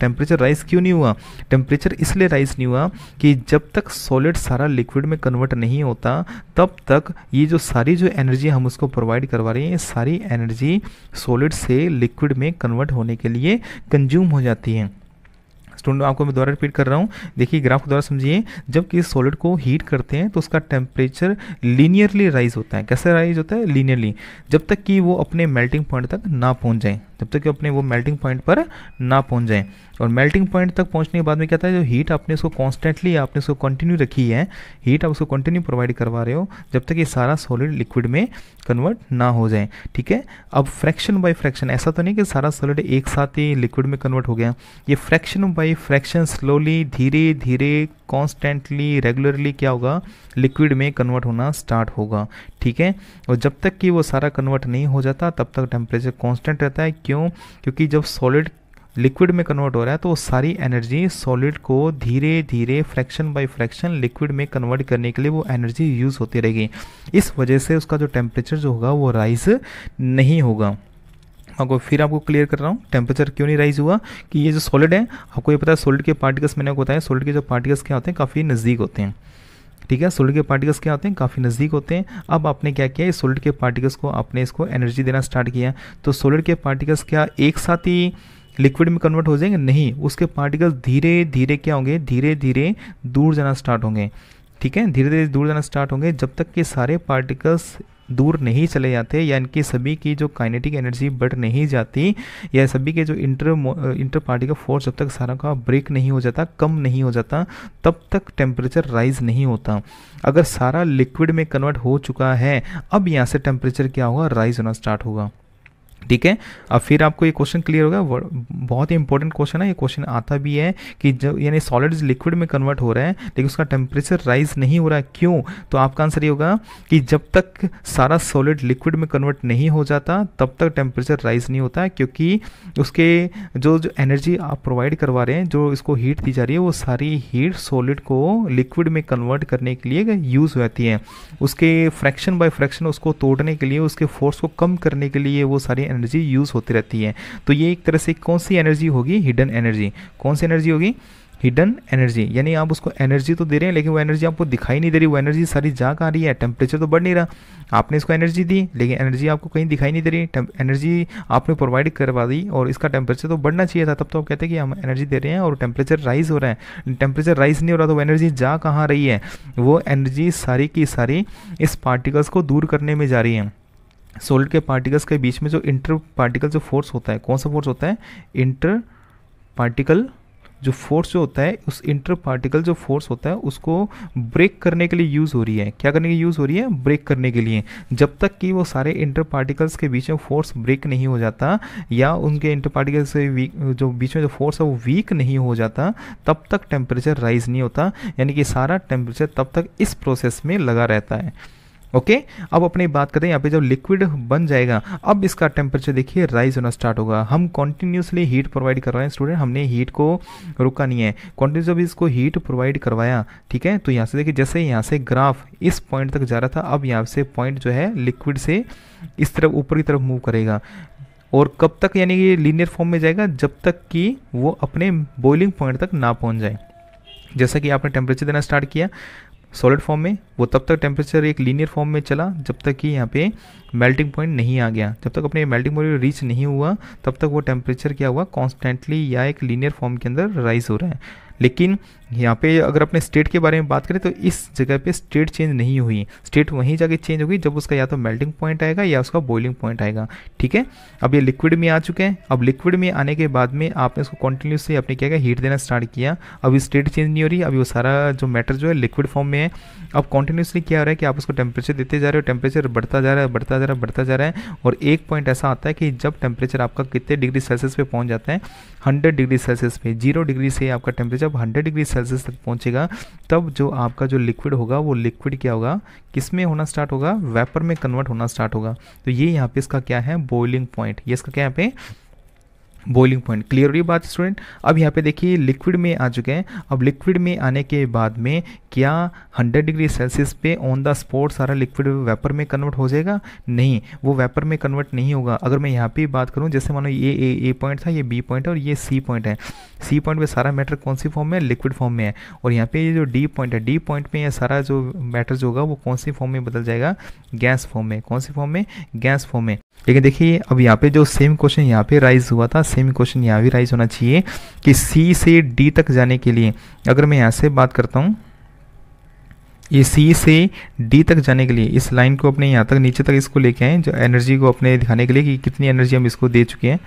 Speaker 1: टेम्परेचर राइज क्यों नहीं हुआ टेम्परेचर इसलिए राइज नहीं हुआ कि जब तक सॉलिड सारा लिक्विड में कन्वर्ट नहीं होता तब तक ये जो सारी जो एनर्जी हम उसको प्रोवाइड करवा रहे हैं ये सारी एनर्जी सॉलिड से लिक्विड में कन्वर्ट होने के लिए कंज्यूम हो जाती है स्टूडेंट आपको मैं दोबारा रिपीट कर रहा हूँ देखिए ग्राफ द्वारा समझिए जब किसी सॉलिड को हीट करते हैं तो उसका टेम्परेचर लीनियरली राइज होता है कैसे राइज होता है लीनियरली जब तक कि वो अपने मेल्टिंग पॉइंट तक ना पहुँच जाए जब तक कि अपने वो मेल्टिंग पॉइंट पर ना पहुँच जाए और मेल्टिंग पॉइंट तक पहुँचने के बाद में क्या था जो हीट आपने उसको कॉन्स्टेंटली आपने उसको कंटिन्यू रखी है हीट आप उसको कंटिन्यू प्रोवाइड करवा रहे हो जब तक ये सारा सॉलिड लिक्विड में कन्वर्ट ना हो जाए ठीक है अब फ्रैक्शन बाय फ्रैक्शन ऐसा तो नहीं कि सारा सॉलिड एक साथ ही लिक्विड में कन्वर्ट हो गया ये फ्रैक्शन बाई भाई फ्रैक्शन स्लोली धीरे धीरे कॉन्स्टेंटली रेगुलरली क्या होगा लिक्विड में कन्वर्ट होना स्टार्ट होगा ठीक है और जब तक कि वो सारा कन्वर्ट नहीं हो जाता तब तक टेम्परेचर कॉन्स्टेंट रहता है क्यों क्योंकि जब सॉलिड लिक्विड में कन्वर्ट हो रहा है तो सारी एनर्जी सॉलिड को धीरे धीरे फ्रैक्शन बाय फ्रैक्शन लिक्विड में कन्वर्ट करने के लिए वो एनर्जी यूज़ होती रहेगी इस वजह से उसका जो टेम्परेचर जो होगा वो राइज नहीं होगा आपको फिर आपको क्लियर कर रहा हूँ टेम्परेचर क्यों नहीं राइज हुआ कि ये जो सॉलिड है आपको ये पता है सोल्ड के पार्टिकल्स मैंने बताया सोल्ड के जो पार्टिकल्स क्या होते हैं काफ़ी नज़दीक होते हैं ठीक है सोल्ड के पार्टिकल्स क्या होते हैं काफ़ी नज़दीक होते हैं अब आपने क्या किया सोल्ड के पार्टिकल्स को आपने इसको एनर्जी देना स्टार्ट किया तो सोल्ड के पार्टिकल्स क्या एक साथ ही लिक्विड में कन्वर्ट हो जाएंगे नहीं उसके पार्टिकल्स धीरे धीरे क्या होंगे धीरे धीरे दूर जाना स्टार्ट होंगे ठीक है धीरे धीरे दूर जाना स्टार्ट होंगे जब तक कि सारे पार्टिकल्स दूर नहीं चले जाते या इनकी सभी की जो काइनेटिक एनर्जी बढ़ नहीं जाती या सभी के जो इंटर इंटर पार्टी का फोर्स जब तक सारा का ब्रेक नहीं हो जाता कम नहीं हो जाता तब तक टेम्परेचर राइज नहीं होता अगर सारा लिक्विड में कन्वर्ट हो चुका है अब यहाँ से टेम्परेचर क्या होगा राइज होना स्टार्ट होगा ठीक है अब फिर आपको ये क्वेश्चन क्लियर होगा बहुत ही इंपॉर्टेंट क्वेश्चन है ये क्वेश्चन आता भी है कि जब यानी सॉलिड लिक्विड में कन्वर्ट हो रहा है लेकिन उसका टेम्परेचर राइज नहीं हो रहा है क्यों तो आपका आंसर ये होगा कि जब तक सारा सॉलिड लिक्विड में कन्वर्ट नहीं हो जाता तब तक टेम्परेचर राइज नहीं होता क्योंकि उसके जो जो एनर्जी आप प्रोवाइड करवा रहे हैं जो इसको हीट दी जा रही है वो सारी हीट सॉलिड को लिक्विड में कन्वर्ट करने के लिए यूज़ होती है उसके फ्रैक्शन बाय फ्रैक्शन उसको तोड़ने के लिए उसके फोर्स को कम करने के लिए वो सारी एनर्जी यूज़ होती रहती है तो ये एक तरह से कौन सी एनर्जी होगी हिडन एनर्जी कौन सी एनर्जी होगी हिडन एनर्जी यानी आप उसको एनर्जी तो दे रहे हैं लेकिन वो एनर्जी आपको दिखाई नहीं दे रही वो एनर्जी सारी जा कहाँ रही है टेम्परेचर तो बढ़ नहीं रहा आपने इसको एनर्जी दी लेकिन एनर्जी आपको कहीं दिखाई नहीं दे रही एनर्जी आपने प्रोवाइड करवा दी और इसका टेम्परेचर तो बढ़ना चाहिए था तब तो आप कहते हैं कि हम एनर्जी दे रहे हैं और टेम्परेचर राइज हो रहा है टेम्परेचर राइज नहीं हो रहा तो वो एनर्जी जा कहाँ रही है वो एनर्जी सारी की सारी इस पार्टिकल्स को दूर करने में जा रही है सोलिड के पार्टिकल्स के बीच में जो इंटर पार्टिकल जो फोर्स होता है कौन सा फोर्स होता है इंटर पार्टिकल जो फोर्स जो होता है उस इंटर पार्टिकल जो फोर्स होता है उसको ब्रेक करने के लिए यूज़ हो रही है क्या करने के लिए यूज़ हो रही है ब्रेक करने के लिए जब तक कि वो सारे इंटर पार्टिकल्स के बीच में फोर्स ब्रेक नहीं हो जाता या उनके इंटर पार्टिकल्स से वीक जो बीच में जो फोर्स है वो वीक नहीं हो जाता तब तक टेम्परेचर राइज नहीं होता यानी कि सारा टेम्परेचर तब तक इस प्रोसेस में लगा रहता है ओके अब अपनी बात करें यहाँ पे जब लिक्विड बन जाएगा अब इसका टेम्परेचर देखिए राइज होना स्टार्ट होगा हम कॉन्टिन्यूसली हीट प्रोवाइड कर रहे हैं स्टूडेंट हमने हीट को रुका नहीं है कॉन्टिन्यूस जब इसको हीट प्रोवाइड करवाया ठीक है तो यहाँ से देखिए जैसे यहाँ से ग्राफ इस पॉइंट तक जा रहा था अब यहाँ से पॉइंट जो है लिक्विड से इस तरफ ऊपर की तरफ मूव करेगा और कब तक यानी कि लीनियर फॉर्म में जाएगा जब तक कि वो अपने बॉइलिंग पॉइंट तक ना पहुंच जाए जैसा कि आपने टेम्परेचर देना स्टार्ट किया सॉलिड फॉर्म में वो तब तक टेम्परेचर एक लीनियर फॉर्म में चला जब तक कि यहाँ पे मेल्टिंग पॉइंट नहीं आ गया जब तक अपने मेल्टिंग पॉइंट रीच नहीं हुआ तब तक वो टेम्परेचर क्या हुआ कॉन्स्टेंटली या एक लीनियर फॉर्म के अंदर राइज हो रहा है लेकिन यहाँ पे अगर अपने स्टेट के बारे में बात करें तो इस जगह पे स्टेट चेंज नहीं हुई स्टेट वहीं जाके चेंज होगी जब उसका या तो मेल्टिंग पॉइंट आएगा या उसका बॉइलिंग पॉइंट आएगा ठीक है अब ये लिक्विड में आ चुके हैं अब लिक्विड में आने के बाद में आपने इसको कंटिन्यूसली आपने क्या किया हीट देना स्टार्ट किया अभी स्टेट चेंज नहीं हो रही अभी वो सारा जो मैटर जो है लिक्विड फॉर्म में है अब कॉन्टिन्यूसली क्या हो रहा है कि आप उसको टेम्परेचर देते जा रहे हो टेम्परेचर बढ़ता जा रहा है बढ़ता जा रहा है बढ़ता जा रहा है और एक पॉइंट ऐसा आता है कि जब टेम्परेचर आपका कितने डिग्री सेल्सियस पर पहुँच जाता है हंड्रेड डिग्री सेल्सियस पे जीरो डिग्री से आपका टेम्परेचर जब 100 डिग्री सेल्सियस तक पहुंचेगा तब जो आपका जो लिक्विड होगा वो लिक्विड क्या होगा किस में होना स्टार्ट होगा वेपर में कन्वर्ट होना स्टार्ट होगा तो ये यहाँ पे इसका क्या है बॉइलिंग पॉइंट ये इसका क्या यहाँ पे बॉइलिंग पॉइंट क्लियर हुई बात स्टूडेंट अब यहाँ पे देखिए लिक्विड में आ चुके हैं अब लिक्विड में आने के बाद में क्या 100 डिग्री सेल्सियस पे ऑन द स्पॉट सारा लिक्विड वेपर में कन्वर्ट हो जाएगा नहीं वो वेपर में कन्वर्ट नहीं होगा अगर मैं यहाँ पे बात करूँ जैसे मानो ये ए ए पॉइंट था ये बी पॉइंट है और ये सी पॉइंट है सी पॉइंट पर सारा मैटर कौन सी फॉर्म में है लिक्विड फॉर्म में है और यहाँ पे ये जो डी पॉइंट है डी पॉइंट में यह सारा जो मैटर जो होगा वो कौन सी फॉर्म में बदल जाएगा गैस फॉर्म में कौन सी फॉर्म में गैस फॉर्म में लेकिन देखिए अब यहाँ पे जो सेम क्वेश्चन यहाँ पे राइज हुआ था सेम क्वेश्चन यहाँ भी राइज होना चाहिए कि सी से डी तक जाने के लिए अगर मैं यहाँ से बात करता हूँ ये सी से डी तक जाने के लिए इस लाइन को अपने यहाँ तक नीचे तक इसको लेके आए जो एनर्जी को अपने दिखाने के लिए कि कितनी एनर्जी हम इसको दे चुके हैं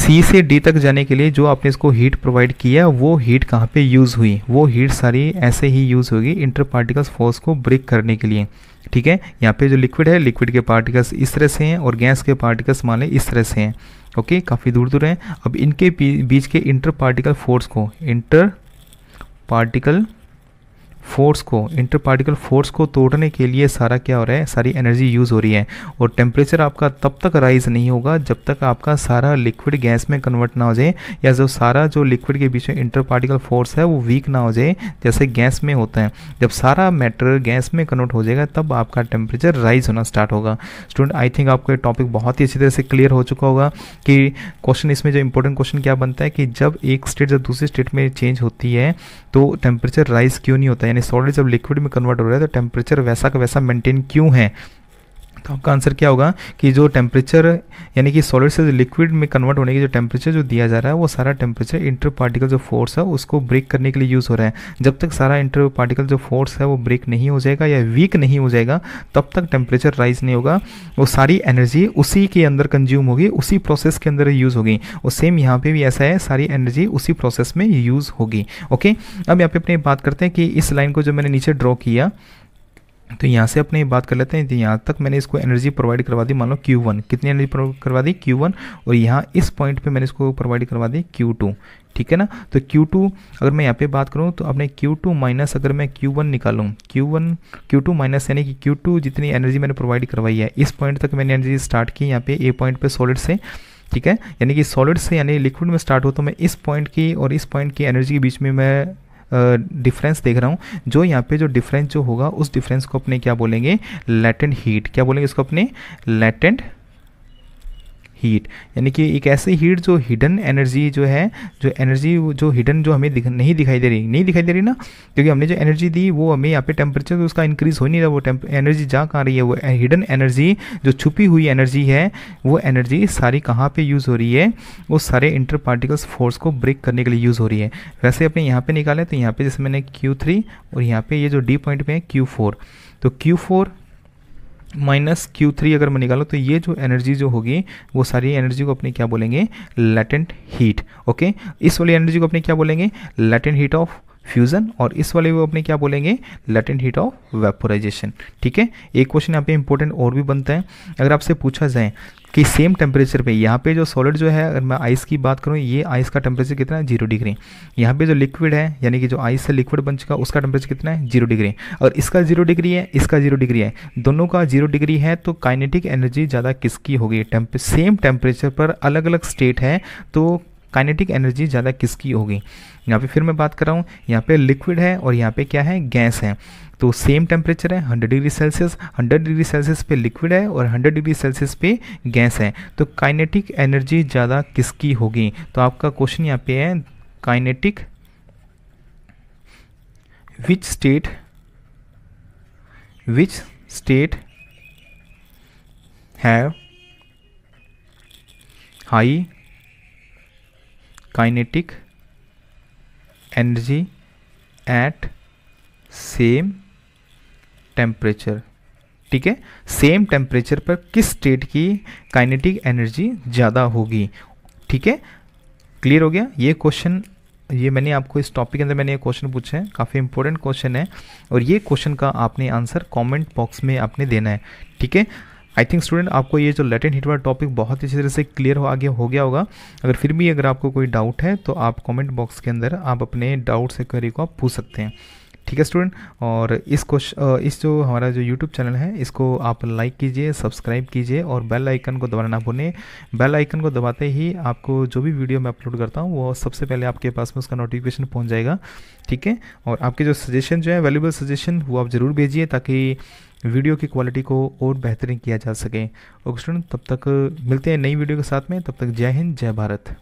Speaker 1: सी से डी तक जाने के लिए जो आपने इसको हीट प्रोवाइड किया वो हीट कहाँ पे यूज़ हुई वो हीट सारी ऐसे ही यूज़ होगी इंटर पार्टिकल्स फोर्स को ब्रेक करने के लिए ठीक है यहाँ पे जो लिक्विड है लिक्विड के पार्टिकल्स इस तरह से हैं और गैस के पार्टिकल्स मान लें इस तरह से हैं ओके काफ़ी दूर दूर हैं अब इनके बीच के इंटर पार्टिकल फोर्स को इंटर पार्टिकल फोर्स को इंटर पार्टिकल फोर्स को तोड़ने के लिए सारा क्या हो रहा है सारी एनर्जी यूज़ हो रही है और टेम्परेचर आपका तब तक राइज नहीं होगा जब तक आपका सारा लिक्विड गैस में कन्वर्ट ना हो जाए या जो सारा जो लिक्विड के बीच में इंटर पार्टिकल फोर्स है वो वीक ना हो जाए जैसे गैस में होता है जब सारा मैटर गैस में कन्वर्ट हो जाएगा तब आपका टेम्परेचर राइज होना स्टार्ट होगा स्टूडेंट आई थिंक आपको ये टॉपिक बहुत ही अच्छी तरह से क्लियर हो चुका होगा कि क्वेश्चन इसमें जो इंपॉर्टेंट क्वेश्चन क्या बनता है कि जब एक स्टेट जब दूसरी स्टेट में चेंज होती है तो टेम्परेचर राइज क्यों नहीं होता है यानी सॉलिड जब लिक्विड में कन्वर्ट हो रहा है तो टेम्परेचर वैसा का वैसा मेंटेन क्यों है तो आपका आंसर क्या होगा कि जो टेम्परेचर यानी कि सॉलिड से लिक्विड में कन्वर्ट होने की जो टेम्परेचर जो दिया जा रहा है वो सारा टेम्परेचर इंटर पार्टिकल जो फोर्स है उसको ब्रेक करने के लिए यूज़ हो रहा है जब तक सारा इंटर पार्टिकल जो फोर्स है वो ब्रेक नहीं हो जाएगा या वीक नहीं हो जाएगा तब तक टेम्परेचर राइज नहीं होगा वो सारी एनर्जी उसी के अंदर कंज्यूम होगी उसी प्रोसेस के अंदर यूज़ होगी और सेम यहाँ पर भी ऐसा है सारी एनर्जी उसी प्रोसेस में यूज़ होगी ओके अब यहाँ पे अपने बात करते हैं कि इस लाइन को जो मैंने नीचे ड्रॉ किया तो यहाँ से अपने बात कर लेते हैं यहाँ तक मैंने इसको एनर्जी प्रोवाइड करवा दी मान लो क्यू वन कितनी एनर्जी प्रोवाइड करवा दी क्यू वन और यहाँ इस पॉइंट पे मैंने इसको प्रोवाइड करवा दी क्यू टू ठीक है ना तो क्यू टू अगर मैं यहाँ पे बात करूँ तो अपने क्यू टू माइनस अगर मैं क्यू वन निकालूँ Q one Q two minus यानी कि क्यू टू जितनी एनर्जी मैंने प्रोवाइड करवाई है इस पॉइंट तक मैंने एनर्जी स्टार्ट की यहाँ पे ए पॉइंट पर सॉलिड से ठीक है यानी कि सॉलिड से यानी लिक्विड में स्टार्ट हो तो मैं इस पॉइंट की और इस पॉइंट की एनर्जी के बीच में मैं डिफरेंस देख रहा हूँ जो यहाँ पे जो डिफरेंस जो होगा उस डिफरेंस को अपने क्या बोलेंगे लेटेंट हीट क्या बोलेंगे इसको अपने लेटेंट हीट यानी कि एक ऐसी हीट जो हिडन एनर्जी जो है जो एनर्जी जो हिडन जो हमें दिख, नहीं दिखाई दे रही नहीं दिखाई दे रही ना क्योंकि हमने जो एनर्जी दी वो हमें यहाँ पे टेम्परेचर तो उसका इंक्रीज़ हो नहीं रहा वो एनर्जी जा कहाँ रही है वो हिडन एनर्जी जो छुपी हुई एनर्जी है वो एनर्जी सारी कहाँ पर यूज़ हो रही है वो सारे इंटर पार्टिकल्स फोर्स को ब्रेक करने के लिए यूज़ हो रही है वैसे अपने यहाँ पर निकाला तो यहाँ पर जैसे मैंने क्यू और यहाँ पर ये जो डी पॉइंट पर है क्यू तो क्यू माइनस क्यू थ्री अगर मैं निकालूँ तो ये जो एनर्जी जो होगी वो सारी एनर्जी को अपने क्या बोलेंगे लेटेंट हीट ओके इस वाली एनर्जी को अपने क्या बोलेंगे लेटेंट हीट ऑफ फ्यूजन और इस वाले को अपने क्या बोलेंगे लेटेंट हीट ऑफ वेपोराइजेशन ठीक है एक क्वेश्चन यहाँ पे इंपॉर्टेंट और भी बनता है अगर आपसे पूछा जाए कि सेम टेम्परेचर पे यहाँ पे जो सॉलिड जो है अगर मैं आइस की बात करूँ ये आइस का टेम्परेचर कितना है जीरो डिग्री यहाँ पे जो लिक्विड है यानी कि जो आइस से लिक्विड बन चुका उसका टेम्परेचर कितना है जीरो डिग्री और इसका जीरो डिग्री है इसका जीरो डिग्री है दोनों का जीरो डिग्री है तो काइनेटिक एनर्जी ज़्यादा किसकी होगी सेम टेम्परेचर पर अलग अलग स्टेट है तो काइनेटिक एनर्जी ज़्यादा किसकी होगी यहाँ पे फिर मैं बात कर रहा हूँ यहाँ पे लिक्विड है और यहाँ पे क्या है गैस है तो सेम टेम्परेचर है 100 डिग्री सेल्सियस 100 डिग्री सेल्सियस पे लिक्विड है और 100 डिग्री सेल्सियस पे गैस है तो काइनेटिक एनर्जी ज़्यादा किसकी होगी तो आपका क्वेश्चन यहाँ पे है kinetic which state which state have high kinetic energy at same temperature ठीक है सेम टेम्परेचर पर किस स्टेट की काइनेटिक एनर्जी ज़्यादा होगी ठीक है क्लियर हो गया ये क्वेश्चन ये मैंने आपको इस टॉपिक के अंदर मैंने ये क्वेश्चन पूछा है काफ़ी इंपॉर्टेंट क्वेश्चन है और ये क्वेश्चन का आपने आंसर कमेंट बॉक्स में आपने देना है ठीक है आई थिंक स्टूडेंट आपको ये जो लेटेंट हिट वाला टॉपिक बहुत अच्छी तरह से क्लियर हो आगे हो गया होगा अगर फिर भी अगर आपको कोई डाउट है तो आप कमेंट बॉक्स के अंदर आप अपने डाउट से क्वेरी को आप पूछ सकते हैं ठीक है स्टूडेंट और इस क्वेश्चन इस जो हमारा जो यूट्यूब चैनल है इसको आप लाइक कीजिए सब्सक्राइब कीजिए और बेल आइकन को दबाना ना भूलें बेल आइकन को दबाते ही आपको जो भी वीडियो मैं अपलोड करता हूँ वो सबसे पहले आपके पास में उसका नोटिफिकेशन पहुँच जाएगा ठीक है और आपके जो सजेशन जो है वैल्यूबल सजेशन वो आप ज़रूर भेजिए ताकि वीडियो की क्वालिटी को और बेहतरीन किया जा सके ओके स्टूडेंट तब तक मिलते हैं नई वीडियो के साथ में तब तक जय हिंद जय भारत